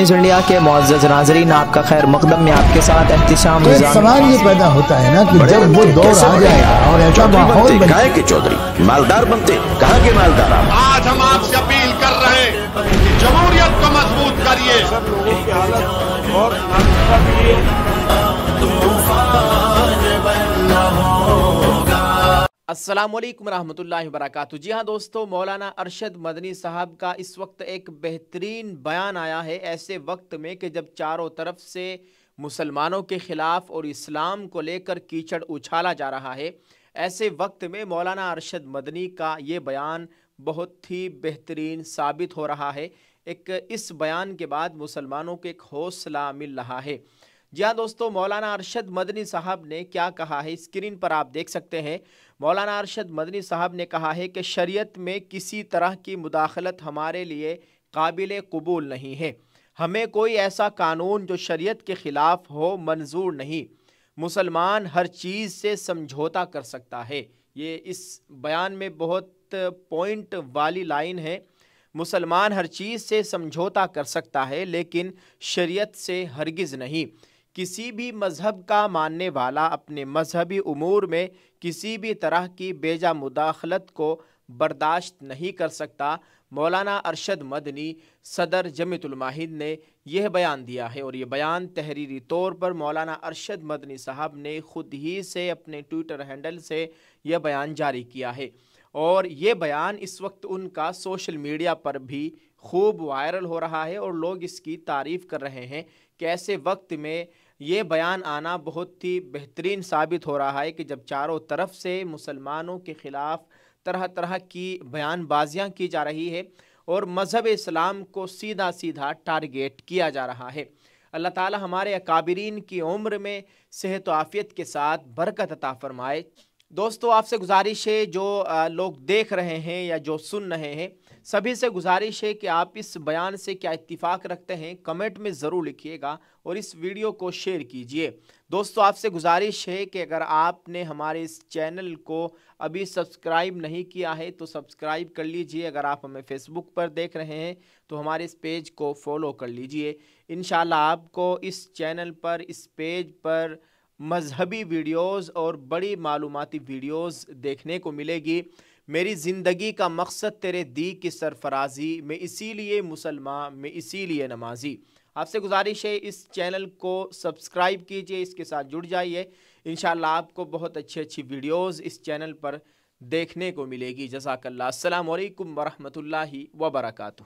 news India के मोजज नाजरीन आपका खैर मकदम में आपके साथ एहतम तो सवाल ये पैदा होता है ना कि जब वो दौर आ जाएगा और ऐसा के चौधरी मालदार बनते कहा के मालदार आज हम आपसे अपील कर रहे हैं कि जमहूरियत को मजबूत करिए अस्सलाम वालेकुम रहमतुल्लाहि जी हाँ दोस्तों मौलाना अरशद मदनी साहब का इस वक्त एक बेहतरीन बयान आया है ऐसे वक्त में कि जब चारों तरफ से मुसलमानों के ख़िलाफ़ और इस्लाम को लेकर कीचड़ उछाला जा रहा है ऐसे वक्त में मौलाना अरशद मदनी का ये बयान बहुत ही बेहतरीन साबित हो रहा है एक इस बयान के बाद मुसलमानों को एक हौसला मिल रहा है जी हाँ दोस्तों मौलाना अरशद मदनी साहब ने क्या कहा है स्क्रीन पर आप देख सकते हैं मौलाना अरशद मदनी साहब ने कहा है कि शरीयत में किसी तरह की मुदाखलत हमारे लिए काबिल कबूल नहीं है हमें कोई ऐसा कानून जो शरीयत के ख़िलाफ़ हो मंजूर नहीं मुसलमान हर चीज़ से समझौता कर सकता है ये इस बयान में बहुत पॉइंट वाली लाइन है मुसलमान हर चीज़ से समझौता कर सकता है लेकिन शरीयत से हरगिज़ नहीं किसी भी मज़हब का मानने वाला अपने मजहबी अमूर में किसी भी तरह की बेजा मुदाखलत को बर्दाश्त नहीं कर सकता मौलाना अरशद मदनी सदर जमीतुलमाहिद ने यह बयान दिया है और ये बयान तहरीरी तौर पर मौलाना अरशद मदनी साहब ने खुद ही से अपने ट्विटर हैंडल से यह बयान जारी किया है और ये बयान इस वक्त उनका सोशल मीडिया पर भी खूब वायरल हो रहा है और लोग इसकी तारीफ़ कर रहे हैं कि ऐसे वक्त में ये बयान आना बहुत ही बेहतरीन साबित हो रहा है कि जब चारों तरफ से मुसलमानों के ख़िलाफ़ तरह तरह की बयानबाजियाँ की जा रही है और मज़हब इस्लाम को सीधा सीधा टारगेट किया जा रहा है अल्लाह ताला हमारे अकाबरीन की उम्र में सेहत आफ़ियत के साथ बरकत अता फ़रमाए दोस्तों आपसे गुजारिश है जो लोग देख रहे हैं या जो सुन रहे हैं सभी से गुजारिश है कि आप इस बयान से क्या इत्तिफाक रखते हैं कमेंट में ज़रूर लिखिएगा और इस वीडियो को शेयर कीजिए दोस्तों आपसे गुजारिश है कि अगर आपने हमारे इस चैनल को अभी सब्सक्राइब नहीं किया है तो सब्सक्राइब कर लीजिए अगर आप हमें फेसबुक पर देख रहे हैं तो हमारे इस पेज को फॉलो कर लीजिए इन आपको इस चैनल पर इस पेज पर मजहबी वीडियोस और बड़ी मालूमती वीडियोस देखने को मिलेगी मेरी ज़िंदगी का मकसद तेरे दी की सरफराजी मैं इसीलिए मुसलमान मैं इसीलिए नमाजी आपसे गुजारिश है इस चैनल को सब्सक्राइब कीजिए इसके साथ जुड़ जाइए इन आपको बहुत अच्छी अच्छी वीडियोज़ इस चैनल पर देखने को मिलेगी जजाकल्ला असलकम वरहमल वबरकू